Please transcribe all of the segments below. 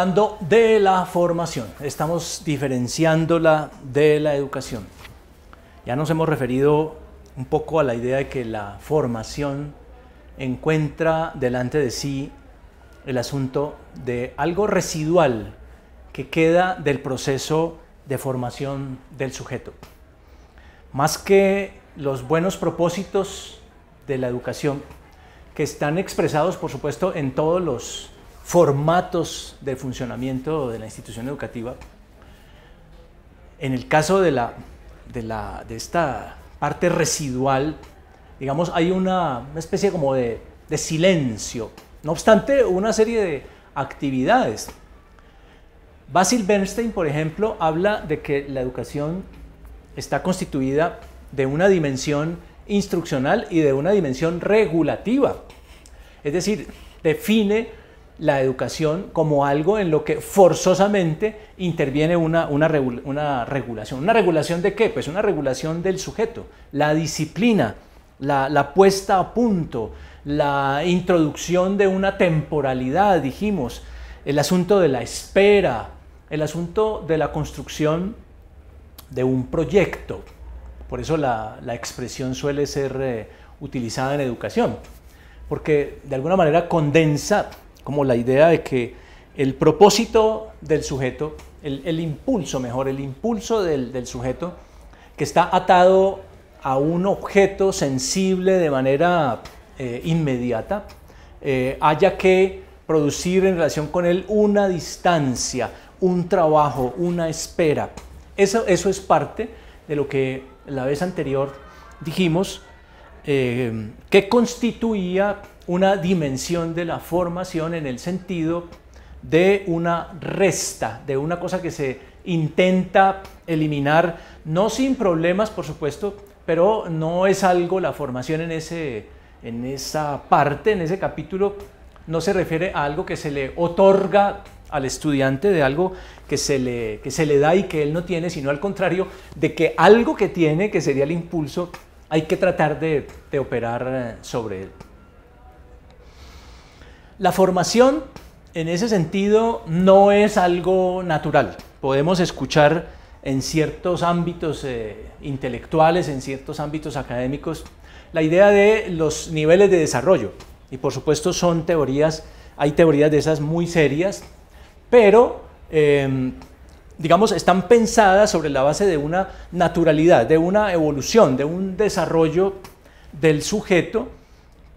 hablando de la formación, estamos diferenciándola de la educación. Ya nos hemos referido un poco a la idea de que la formación encuentra delante de sí el asunto de algo residual que queda del proceso de formación del sujeto. Más que los buenos propósitos de la educación, que están expresados por supuesto en todos los formatos de funcionamiento de la institución educativa. En el caso de, la, de, esta parte residual, digamos, hay una, especie como de, de, silencio. No obstante, una serie de actividades. Basil Bernstein, por ejemplo, habla de que la educación está constituida de una dimensión instruccional y de una dimensión regulativa. Es decir, define la educación como algo en lo que forzosamente interviene una, una, regulación. ¿Una regulación de qué? Pues una regulación del sujeto, la disciplina, la, puesta a punto, la introducción de una temporalidad, dijimos, el asunto de la espera, el asunto de la construcción de un proyecto. Por eso la, expresión suele ser eh, utilizada en educación, porque de alguna manera condensa como la idea de que el propósito del sujeto, el, impulso mejor, el impulso del, sujeto, que está atado a un objeto sensible de manera eh, inmediata, eh, haya que producir en relación con él una distancia, un trabajo, una espera. Eso, eso es parte de lo que la vez anterior dijimos, eh, que constituía una dimensión de la formación en el sentido de una resta, de una cosa que se intenta eliminar, no sin problemas, por supuesto, pero no es algo, la formación en, ese, en esa parte, en ese capítulo, no se refiere a algo que se le otorga al estudiante, de algo que se, le, se le da y que él no tiene, sino al contrario, de que algo que tiene, que sería el impulso, hay que tratar de operar eh, sobre él. La formación en ese sentido no es algo natural. Podemos escuchar en ciertos ámbitos eh, intelectuales, en ciertos ámbitos académicos, la idea de los niveles de desarrollo. Y por supuesto son teorías, hay teorías de esas muy serias, pero em, digamos, están pensadas sobre la base de una naturalidad, de una evolución, de un desarrollo del sujeto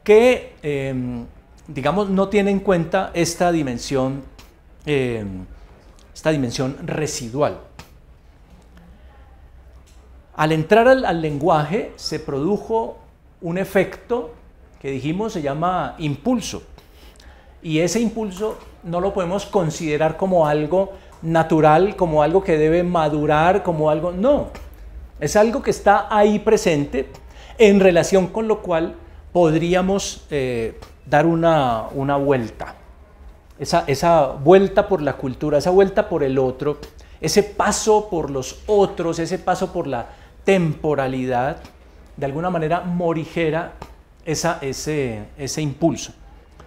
que... Em, digamos, no tiene en cuenta esta dimensión, eh, esta dimensión residual. Al entrar al, lenguaje se produjo un efecto que dijimos se llama impulso. Y ese impulso no lo podemos considerar como algo natural, como algo que debe madurar, como algo... No, es algo que está ahí presente en relación con lo cual podríamos eh, dar una, vuelta. Esa, esa vuelta por la cultura, esa vuelta por el otro, ese paso por los otros, ese paso por la temporalidad, de alguna manera morigera esa, ese, ese impulso.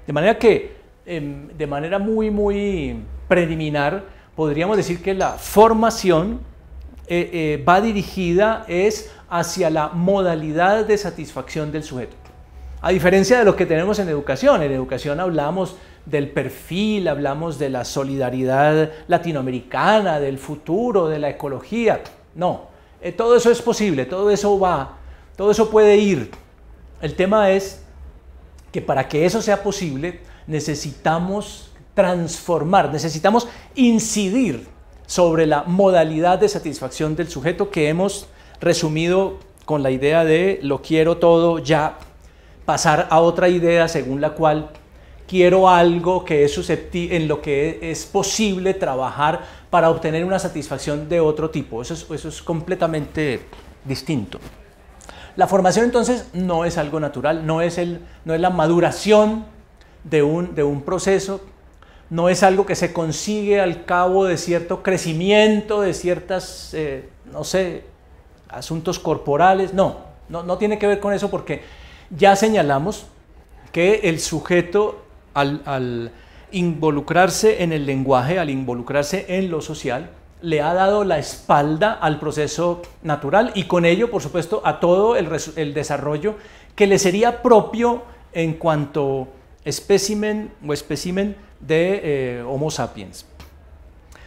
De manera que, em, de manera muy, muy preliminar, podríamos decir que la formación eh, eh, va dirigida es hacia la modalidad de satisfacción del sujeto. A diferencia de lo que tenemos en educación, en educación hablamos del perfil, hablamos de la solidaridad latinoamericana, del futuro, de la ecología. No, eh, todo eso es posible, todo eso va, todo eso puede ir. El tema es que para que eso sea posible necesitamos transformar, necesitamos incidir sobre la modalidad de satisfacción del sujeto que hemos resumido con la idea de lo quiero todo ya pasar a otra idea según la cual quiero algo que es en lo que es posible trabajar para obtener una satisfacción de otro tipo. Eso es, eso es completamente distinto. La formación entonces no es algo natural, no es, el, no es la maduración de un, de un proceso, no es algo que se consigue al cabo de cierto crecimiento, de ciertas, eh, no sé, asuntos corporales, no, no tiene que ver con eso porque ya señalamos que el sujeto al, involucrarse en el lenguaje, al involucrarse en lo social, le ha dado la espalda al proceso natural y con ello, por supuesto, a todo el, desarrollo que le sería propio en cuanto espécimen o espécimen de eh, Homo sapiens.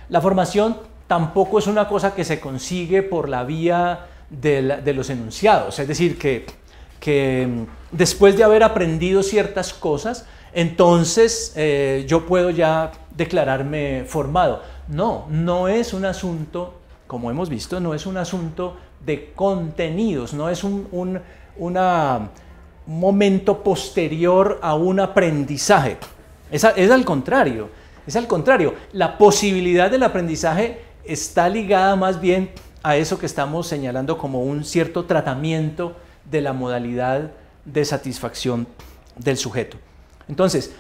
La formación tampoco es una cosa que se consigue por la vía de los enunciados, es decir, que que mm, después de haber aprendido ciertas cosas, entonces eh, yo puedo ya declararme formado. No, no es un asunto, como hemos visto, no es un asunto de contenidos, no es un, momento posterior a un aprendizaje. es al contrario, es al contrario. La posibilidad del aprendizaje está ligada más bien a eso que estamos señalando como un cierto tratamiento de la modalidad de satisfacción del sujeto. Entonces,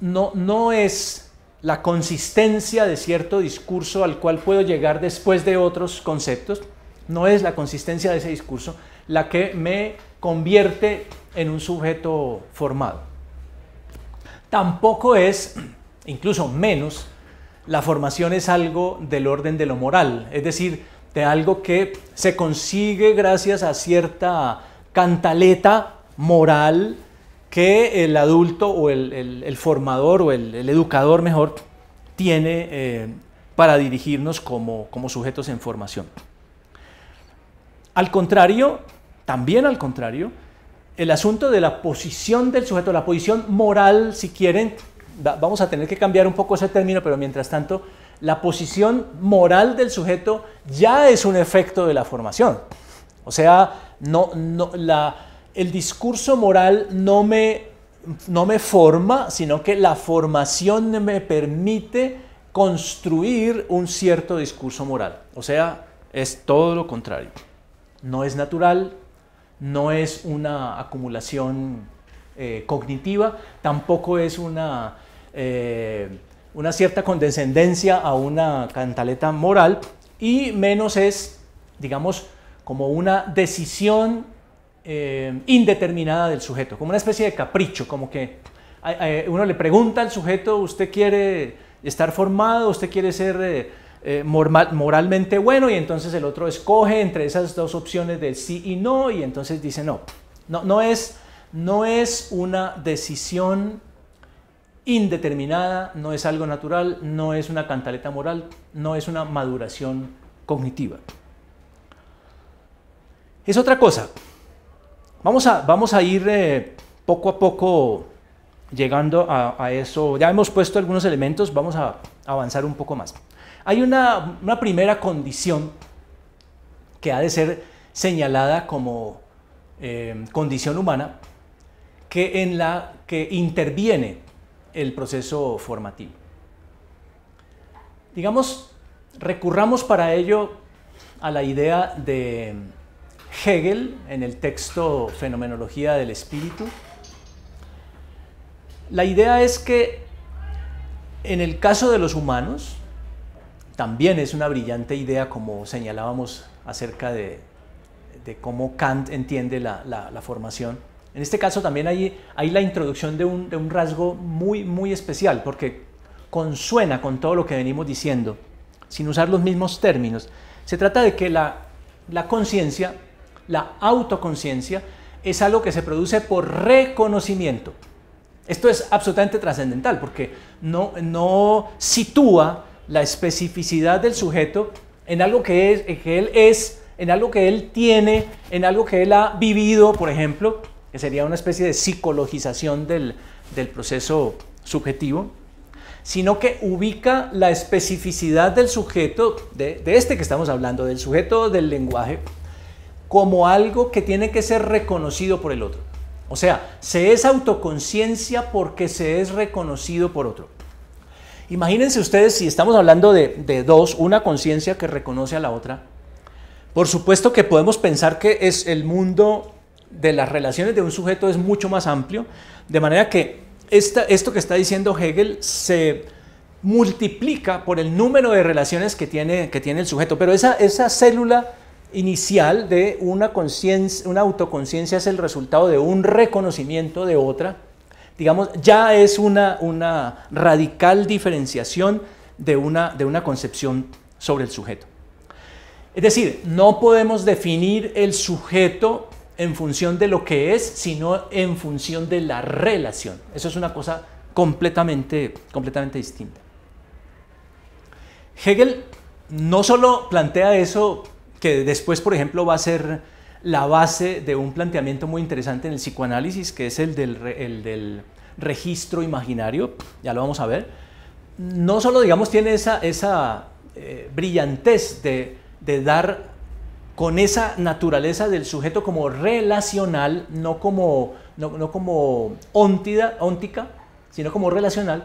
no, no es la consistencia de cierto discurso al cual puedo llegar después de otros conceptos, no es la consistencia de ese discurso la que me convierte en un sujeto formado. Tampoco es, incluso menos, la formación es algo del orden de lo moral, es decir, de algo que se consigue gracias a cierta cantaleta moral que el adulto o el, formador o el, educador mejor tiene eh, para dirigirnos como sujetos en formación. Al contrario, también al contrario, el asunto de la posición del sujeto, la posición moral, si quieren, vamos a tener que cambiar un poco ese término, pero mientras tanto, la posición moral del sujeto ya es un efecto de la formación. O sea, no, la, el discurso moral no me, no me forma, sino que la formación me permite construir un cierto discurso moral. O sea, es todo lo contrario. No es natural, no es una acumulación eh, cognitiva, tampoco es una, eh, una cierta condescendencia a una cantaleta moral y menos es, digamos, como una decisión eh, indeterminada del sujeto, como una especie de capricho, como que uno le pregunta al sujeto, ¿usted quiere estar formado? ¿Usted quiere ser eh, eh, moralmente bueno? Y entonces el otro escoge entre esas dos opciones de sí y no, y entonces dice no. No, no, es, no es una decisión indeterminada, no es algo natural, no es una cantaleta moral, no es una maduración cognitiva. Es otra cosa. Vamos a, vamos a ir eh, poco a poco llegando a, eso. Ya hemos puesto algunos elementos, vamos a avanzar un poco más. Hay una, primera condición que ha de ser señalada como eh, condición humana que en la que interviene el proceso formativo. Digamos, recurramos para ello a la idea de Hegel en el texto Fenomenología del Espíritu. La idea es que en el caso de los humanos, también es una brillante idea, como señalábamos acerca de, cómo Kant entiende la, la, formación. En este caso también hay, hay la introducción de un, de un, rasgo muy, muy especial, porque consuena con todo lo que venimos diciendo, sin usar los mismos términos. Se trata de que la, la conciencia la autoconciencia, es algo que se produce por reconocimiento. Esto es absolutamente trascendental porque no, no sitúa la especificidad del sujeto en algo que, es, que él es, en algo que él tiene, en algo que él ha vivido, por ejemplo, que sería una especie de psicologización del, proceso subjetivo, sino que ubica la especificidad del sujeto, de este que estamos hablando, del sujeto del lenguaje, como algo que tiene que ser reconocido por el otro. O sea, se es autoconciencia porque se es reconocido por otro. Imagínense ustedes si estamos hablando de, dos, una conciencia que reconoce a la otra. Por supuesto que podemos pensar que es el mundo de las relaciones de un sujeto es mucho más amplio, de manera que esto que está diciendo Hegel se multiplica por el número de relaciones que tiene, que tiene el sujeto, pero esa, esa célula inicial de una, una autoconciencia es el resultado de un reconocimiento de otra, digamos, ya es una, una radical diferenciación de una, de una concepción sobre el sujeto. Es decir, no podemos definir el sujeto en función de lo que es, sino en función de la relación. Eso es una cosa completamente, completamente distinta. Hegel no solo plantea eso que después, por ejemplo, va a ser la base de un planteamiento muy interesante en el psicoanálisis, que es el del, registro imaginario, ya lo vamos a ver, no solo, digamos, tiene esa, esa eh, brillantez de, dar con esa naturaleza del sujeto como relacional, no como, no, como óntica, sino como relacional,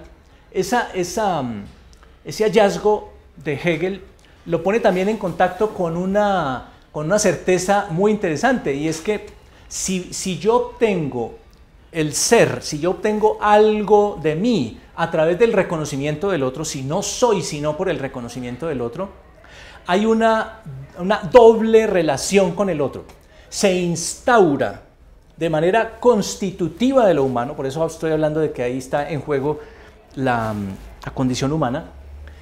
esa, esa, mm, ese hallazgo de Hegel lo pone también en contacto con una, con una certeza muy interesante y es que si, yo obtengo el ser, si yo obtengo algo de mí a través del reconocimiento del otro, si no soy sino por el reconocimiento del otro, hay una, una doble relación con el otro. Se instaura de manera constitutiva de lo humano, por eso estoy hablando de que ahí está en juego la condición humana,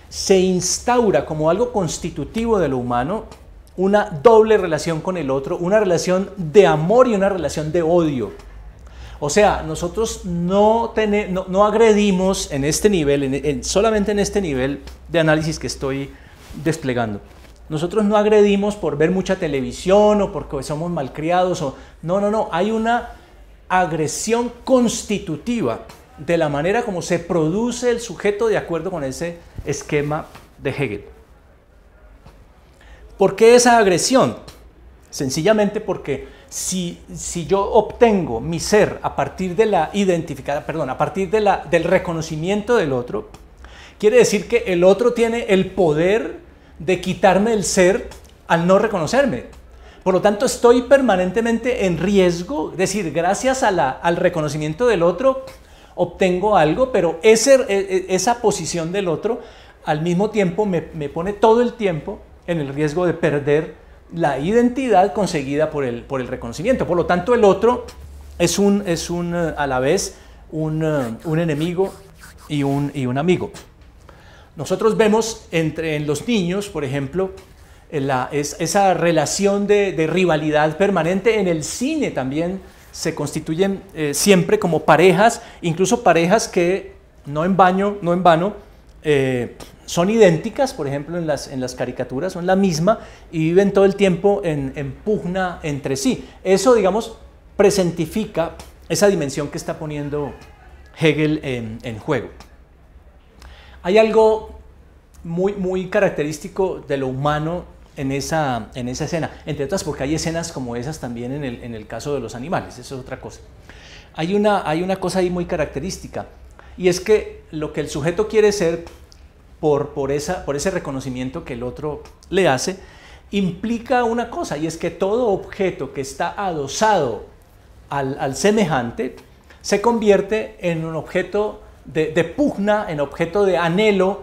se instaura como algo constitutivo de lo humano una doble relación con el otro, una relación de amor y una relación de odio. O sea, nosotros no, agredimos en este nivel, solamente en este nivel de análisis que estoy desplegando. Nosotros no agredimos por ver mucha televisión o porque somos malcriados. O, no, no, no. Hay una agresión constitutiva de la manera como se produce el sujeto de acuerdo con ese esquema de Hegel. ¿Por qué esa agresión? Sencillamente porque si, si yo obtengo mi ser a partir de la identificada, perdón, a partir de la, del reconocimiento del otro, quiere decir que el otro tiene el poder de quitarme el ser al no reconocerme. Por lo tanto, estoy permanentemente en riesgo, es decir, gracias a al reconocimiento del otro, obtengo algo, pero e, e, esa posición del otro al mismo tiempo me, pone todo el tiempo en el riesgo de perder la identidad conseguida por el, por el reconocimiento. Por lo tanto, el otro es un, es a la vez un, enemigo y un, y un amigo. Nosotros vemos entre en los niños, por ejemplo, esa relación de rivalidad permanente en el cine también se constituyen eh, siempre como parejas, incluso parejas que no en baño, no en vano, eh, son idénticas, por ejemplo, en las, en las caricaturas, son la misma y viven todo el tiempo en, pugna entre sí. Eso, digamos, presentifica esa dimensión que está poniendo Hegel en, juego. Hay algo muy, muy característico de lo humano en esa, en esa escena. Entre otras porque hay escenas como esas también en el, caso de los animales, eso es otra cosa. Hay una, hay una cosa ahí muy característica y es que lo que el sujeto quiere ser por, ese reconocimiento que el otro le hace implica una cosa y es que todo objeto que está adosado al, semejante se convierte en un objeto de pugna, en objeto de anhelo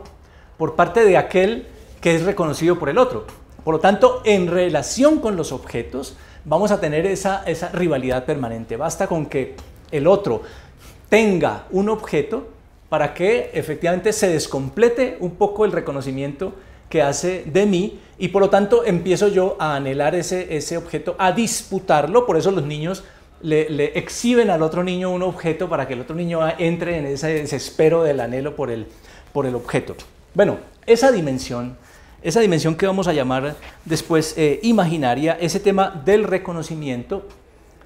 por parte de aquel que es reconocido por el otro. Por lo tanto, en relación con los objetos, vamos a tener esa, rivalidad permanente. Basta con que el otro tenga un objeto para que efectivamente se descomplete un poco el reconocimiento que hace de mí y por lo tanto empiezo yo a anhelar ese, objeto, a disputarlo, por eso los niños le, exhiben al otro niño un objeto para que el otro niño entre en ese desespero del anhelo por por el objeto. Bueno, esa dimensión esa dimensión que vamos a llamar después eh, imaginaria, ese tema del reconocimiento,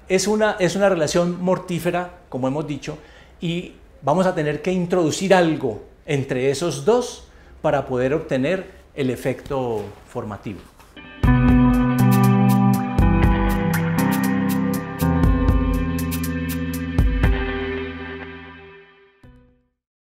es una relación mortífera, como hemos dicho, y vamos a tener que introducir algo entre esos dos para poder obtener el efecto formativo.